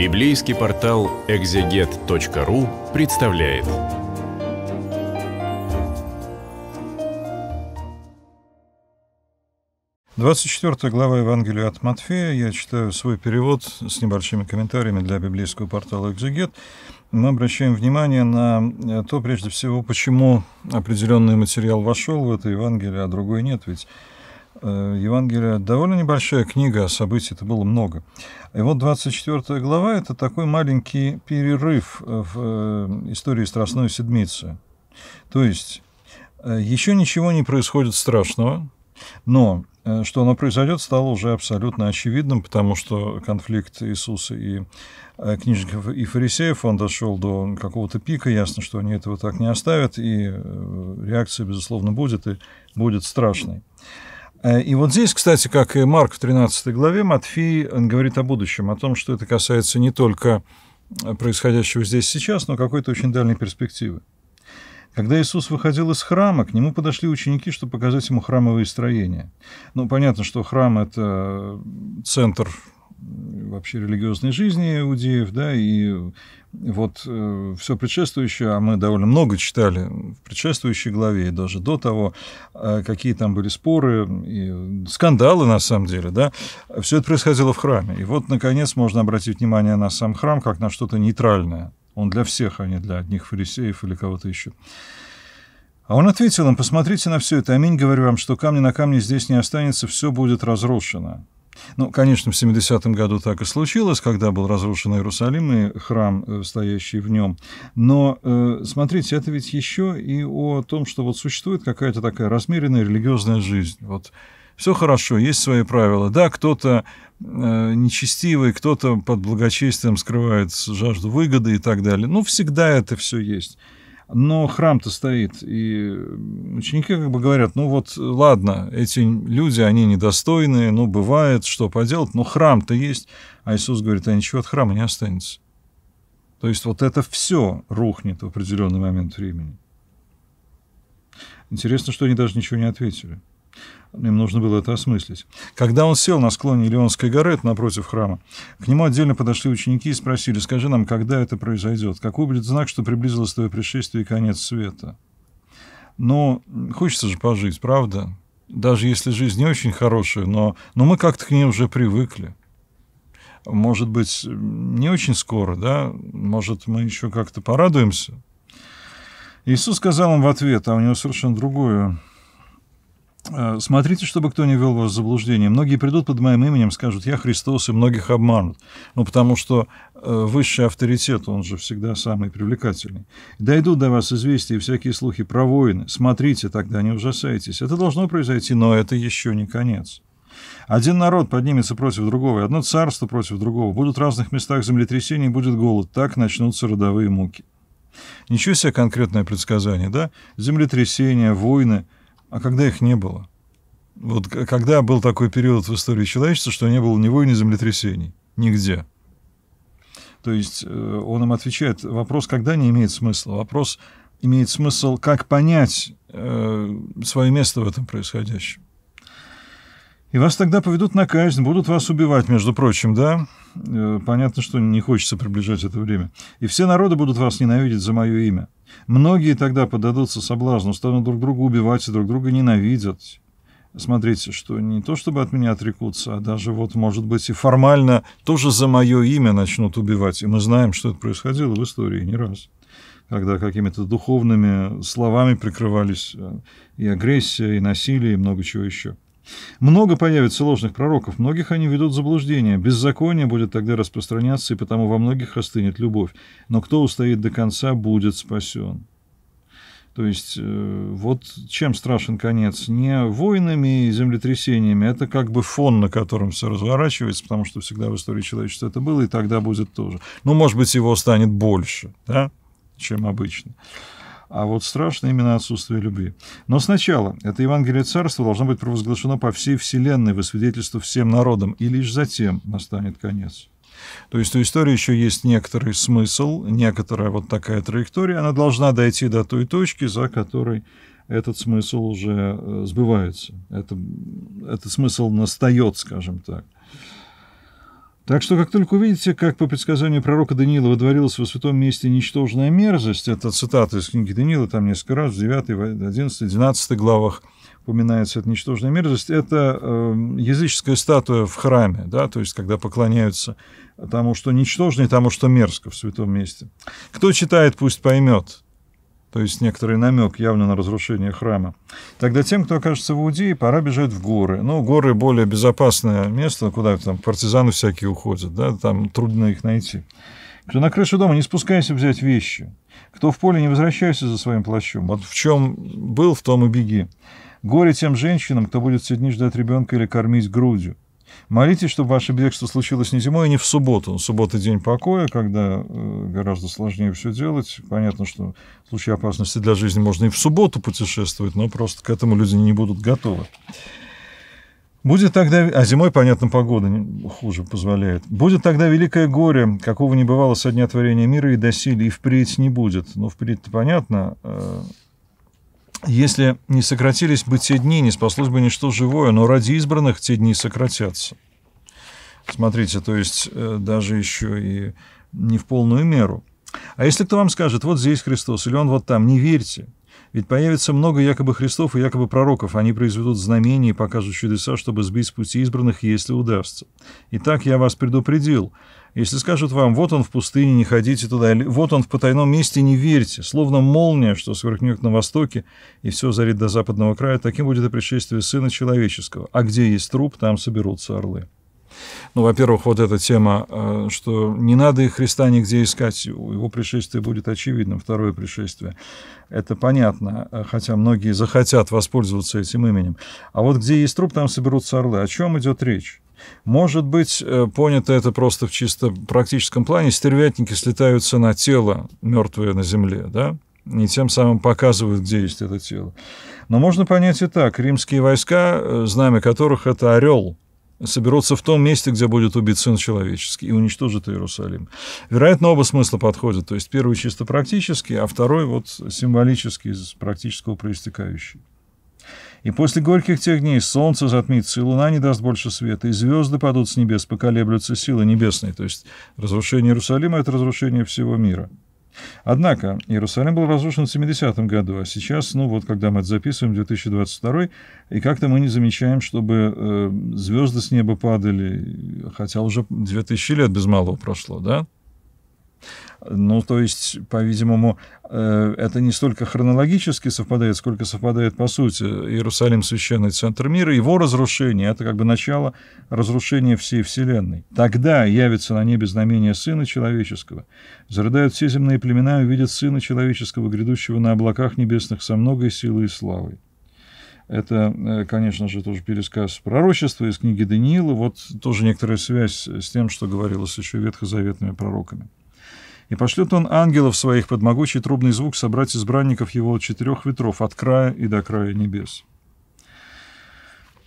Библейский портал экзегет.ру представляет. Двадцать четвертая глава Евангелия от Матфея. Я читаю свой перевод с небольшими комментариями для библейского портала «Экзегет». Мы обращаем внимание на э, то, прежде всего, почему определенный материал вошел в это Евангелие, а другой нет. Ведь Э, Евангелия довольно небольшая книга, а событий это было много. И вот 24 глава – это такой маленький перерыв э, в э, истории Страстной Седмицы. То есть еще ничего не происходит страшного, но что оно произойдет, стало уже абсолютно очевидным, потому что конфликт Иисуса и книжников и фарисеев, он дошел до какого-то пика, ясно, что они этого так не оставят, и реакция, безусловно, будет, и будет страшной. Э, и вот здесь, кстати, как и Марк в 13 главе, Матфей говорит о будущем, о том, что это касается не только э, происходящего здесь сейчас, но какой-то очень дальней перспективы. Когда Иисус выходил из храма, к нему подошли ученики, чтобы показать ему храмовые строения. Ну, понятно, что храм – это э, центр вообще религиозной жизни иудеев, да, и вот э, все предшествующее, а мы довольно много читали в предшествующей главе, и даже до того, э, какие там были споры, и скандалы на самом деле, да, все это происходило в храме. И вот, наконец, можно обратить внимание на сам храм как на что-то нейтральное. Он для всех, а не для одних фарисеев или кого-то еще. А он ответил им, посмотрите на все это, аминь, говорю вам, что камни на камне здесь не останется, все будет разрушено. Ну, конечно, в 70-м году так и случилось, когда был разрушен Иерусалим и храм, э, стоящий в нем. Но, э, смотрите, это ведь еще и о том, что вот существует какая-то такая размеренная религиозная жизнь. Вот все хорошо, есть свои правила. Да, кто-то э, нечестивый, кто-то под благочестием скрывает жажду выгоды и так далее. Ну, всегда это все есть. Но храм-то стоит, и ученики как бы говорят, ну вот, ладно, эти люди, они недостойные, ну бывает, что поделать, но храм-то есть. А Иисус говорит, а ничего от храма не останется. То есть вот это все рухнет в определенный момент времени. Интересно, что они даже ничего не ответили. Им нужно было это осмыслить. Когда он сел на склоне Леонской горы, это напротив храма, к нему отдельно подошли ученики и спросили, скажи нам, когда это произойдет, какой будет знак, что приблизилось твое пришествие и конец света. Но ну, хочется же пожить, правда? Даже если жизнь не очень хорошая, но, но мы как-то к ней уже привыкли. Может быть, не очень скоро, да? Может, мы еще как-то порадуемся? Иисус сказал им в ответ, а у него совершенно другое Э, смотрите, чтобы кто не вел вас в заблуждение. Многие придут под моим именем, скажут, я Христос, и многих обманут. Ну, потому что э, высший авторитет, он же всегда самый привлекательный. Дойдут до вас известия и всякие слухи про войны. Смотрите, тогда не ужасайтесь. Это должно произойти, но это еще не конец. Один народ поднимется против другого, и одно царство против другого. Будут в разных местах землетрясений, будет голод. Так начнутся родовые муки. Ничего себе конкретное предсказание, да? Землетрясения, войны – а когда их не было. Вот когда был такой период в истории человечества, что не было ни войн, ни землетрясений, нигде. То есть э, он им отвечает, вопрос «когда» не имеет смысла, вопрос имеет смысл, как понять э, свое место в этом происходящем. И вас тогда поведут на казнь, будут вас убивать, между прочим, да? Э, понятно, что не хочется приближать это время. И все народы будут вас ненавидеть за мое имя. Многие тогда подадутся соблазну, станут друг друга убивать и друг друга ненавидят. Смотрите, что не то чтобы от меня отрекутся, а даже вот, может быть, и формально тоже за мое имя начнут убивать. И мы знаем, что это происходило в истории не раз, когда какими-то духовными словами прикрывались э, и агрессия, и насилие, и много чего еще. Много появится ложных пророков, многих они ведут в заблуждение. Беззаконие будет тогда распространяться, и потому во многих остынет любовь. Но кто устоит до конца, будет спасен. То есть э, вот чем страшен конец? Не войнами и землетрясениями, это как бы фон, на котором все разворачивается, потому что всегда в истории человечества это было, и тогда будет тоже. Но, ну, может быть, его станет больше, да, чем обычно. А вот страшно именно отсутствие любви. Но сначала это Евангелие Царства должно быть провозглашено по всей Вселенной во свидетельство всем народам, и лишь затем настанет конец. То есть у истории еще есть некоторый смысл, некоторая вот такая траектория, она должна дойти до той точки, за которой этот смысл уже э, сбывается. Это, этот смысл настает, скажем так. Так что, как только увидите, как по предсказанию пророка Даниила водворилась во святом месте ничтожная мерзость, это цитата из книги Даниила, там несколько раз, в 9, 11, 12 главах упоминается эта ничтожная мерзость, это э, языческая статуя в храме, да, то есть когда поклоняются тому, что ничтожно, и тому, что мерзко в святом месте. Кто читает, пусть поймет то есть некоторый намек явно на разрушение храма. Тогда тем, кто окажется в Иудее, пора бежать в горы. Ну, горы более безопасное место, куда там партизаны всякие уходят, да, там трудно их найти. Кто на крышу дома, не спускайся взять вещи. Кто в поле, не возвращайся за своим плащом. Вот в чем был, в том и беги. Горе тем женщинам, кто будет все дни ждать ребенка или кормить грудью. Молитесь, чтобы ваше бегство случилось не зимой, а не в субботу. Суббота – день покоя, когда э, гораздо сложнее все делать. Понятно, что в случае опасности для жизни можно и в субботу путешествовать, но просто к этому люди не будут готовы. Будет тогда, а зимой, понятно, погода хуже позволяет. Будет тогда великое горе, какого не бывало со дня творения мира и до доселе, и впредь не будет. Но ну, впредь-то понятно, э, если не сократились бы те дни, не спаслось бы ничто живое, но ради избранных те дни сократятся. Смотрите, то есть э, даже еще и не в полную меру. А если кто вам скажет, вот здесь Христос, или он вот там, не верьте. Ведь появится много якобы Христов и якобы пророков. Они произведут знамения и покажут чудеса, чтобы сбить с пути избранных, если удастся. Итак, я вас предупредил. Если скажут вам, вот он в пустыне, не ходите туда, или вот он в потайном месте, не верьте, словно молния, что сверкнет на востоке, и все зарит до западного края, таким будет и пришествие Сына Человеческого. А где есть труп, там соберутся орлы. Ну, во-первых, вот эта тема, э, что не надо и Христа нигде искать, его пришествие будет очевидным, второе пришествие. Это понятно, э, хотя многие захотят воспользоваться этим именем. А вот где есть труп, там соберутся орлы. О чем идет речь? Может быть, э, понято это просто в чисто практическом плане. Стервятники слетаются на тело, мертвое на земле, да? и тем самым показывают, где есть это тело. Но можно понять и так. Римские войска, э, знамя которых это орел, соберутся в том месте, где будет убит Сын Человеческий, и уничтожат Иерусалим. Вероятно, оба смысла подходят. То есть первый чисто практический, а второй вот символический, из практического проистекающий. И после горьких тех дней солнце затмится, и луна не даст больше света, и звезды падут с небес, поколеблются силы небесные. То есть разрушение Иерусалима — это разрушение всего мира. Однако Иерусалим был разрушен в 70-м году, а сейчас, ну вот когда мы это записываем, 2022, и как-то мы не замечаем, чтобы э, звезды с неба падали, хотя уже 2000 лет без малого прошло, да? Ну, то есть, по-видимому, э, это не столько хронологически совпадает, сколько совпадает по сути. Иерусалим – священный центр мира, его разрушение – это как бы начало разрушения всей Вселенной. Тогда явится на небе знамение Сына Человеческого. Зарыдают все земные племена и увидят Сына Человеческого, грядущего на облаках небесных со многой силой и славой. Это, э, конечно же, тоже пересказ пророчества из книги Даниила. Вот тоже некоторая связь с тем, что говорилось еще ветхозаветными пророками. И пошлет он ангелов своих под могучий трубный звук собрать избранников его от четырех ветров, от края и до края небес.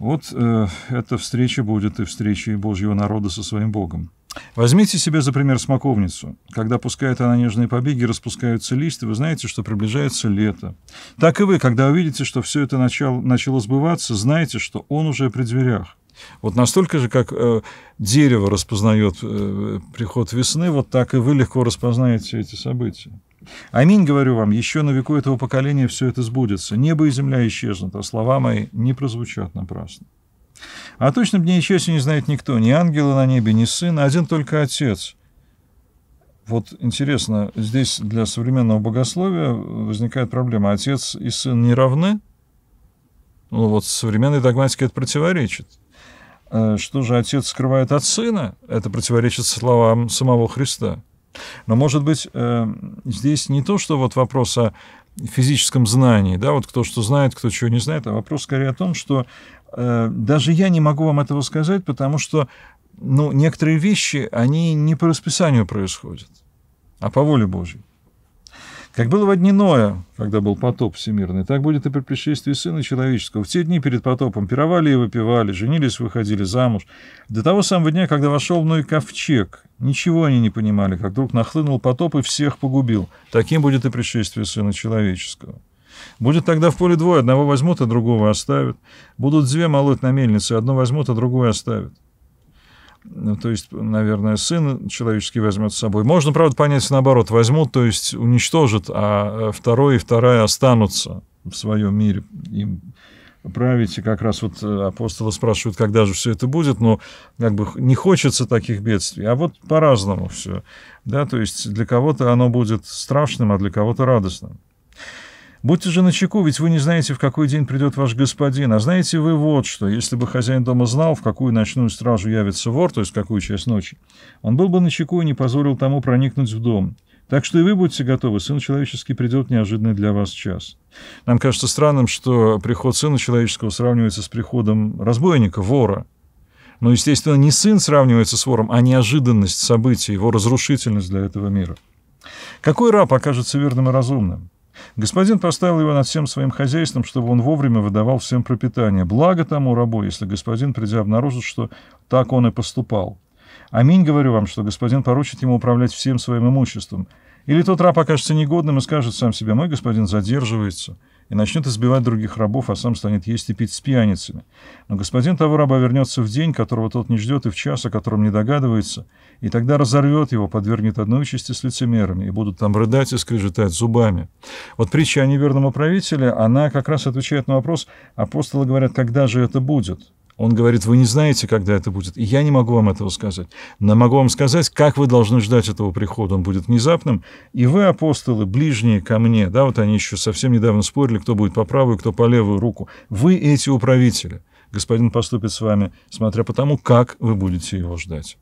Вот э, эта встреча будет и встречей Божьего народа со своим Богом. Возьмите себе за пример смоковницу. Когда пускает она нежные побеги, распускаются листья, вы знаете, что приближается лето. Так и вы, когда увидите, что все это начало, начало сбываться, знаете, что он уже при дверях. Вот настолько же, как э, дерево распознает э, приход весны, вот так и вы легко распознаете эти события. Аминь, говорю вам, еще на веку этого поколения все это сбудется. Небо и земля исчезнут, а слова мои не прозвучат напрасно. А точно дня и часа не знает никто, ни ангела на небе, ни сына, один только отец. Вот интересно, здесь для современного богословия возникает проблема. Отец и сын не равны? Ну вот современной догматике это противоречит. Э, что же отец скрывает от сына, это противоречит словам самого Христа. Но, может быть, э, здесь не то, что вот вопрос о физическом знании, да, вот кто что знает, кто чего не знает, а вопрос скорее о том, что э, даже я не могу вам этого сказать, потому что ну, некоторые вещи, они не по расписанию происходят, а по воле Божьей. Как было в дни Ноя, когда был потоп всемирный, так будет и при пришествии Сына Человеческого. В те дни перед потопом пировали и выпивали, женились, выходили замуж. До того самого дня, когда вошел в Ной ковчег, ничего они не понимали, как вдруг нахлынул потоп и всех погубил. Таким будет и пришествие Сына Человеческого. Будет тогда в поле двое, одного возьмут, а другого оставят. Будут две молоть на мельнице, одно возьмут, а другое оставят. Ну, то есть, наверное, сын человеческий возьмет с собой. Можно, правда, понять наоборот. Возьмут, то есть уничтожат, а э, второй и вторая останутся в своем мире. Им править. И как раз вот э, апостолы спрашивают, когда же все это будет, но как бы не хочется таких бедствий. А вот по-разному все. Да? То есть для кого-то оно будет страшным, а для кого-то радостным. Будьте же начеку, ведь вы не знаете, в какой день придет ваш господин. А знаете вы вот что, если бы хозяин дома знал, в какую ночную стражу явится вор, то есть в какую часть ночи, он был бы начеку и не позволил тому проникнуть в дом. Так что и вы будьте готовы, Сын Человеческий придет в неожиданный для вас час. Нам кажется странным, что приход Сына Человеческого сравнивается с приходом разбойника, вора. Но, естественно, не сын сравнивается с вором, а неожиданность событий, его разрушительность для этого мира. Какой раб окажется верным и разумным? Господин поставил его над всем своим хозяйством, чтобы он вовремя выдавал всем пропитание. Благо тому рабу, если господин, придя, обнаружит, что так он и поступал. Аминь, говорю вам, что господин поручит ему управлять всем своим имуществом. Или тот раб окажется негодным и скажет сам себе, мой господин задерживается» и начнет избивать других рабов, а сам станет есть и пить с пьяницами. Но господин того раба вернется в день, которого тот не ждет, и в час, о котором не догадывается, и тогда разорвет его, подвергнет одной участи с лицемерами, и будут там рыдать и скрежетать зубами. Вот притча о неверном управителе, она как раз отвечает на вопрос, апостолы говорят, когда же это будет? Он говорит, вы не знаете, когда это будет, и я не могу вам этого сказать. Но могу вам сказать, как вы должны ждать этого прихода. Он будет внезапным. И вы, апостолы, ближние ко мне, да, вот они еще совсем недавно спорили, кто будет по правую, кто по левую руку. Вы эти управители. Господин поступит с вами, смотря по тому, как вы будете его ждать.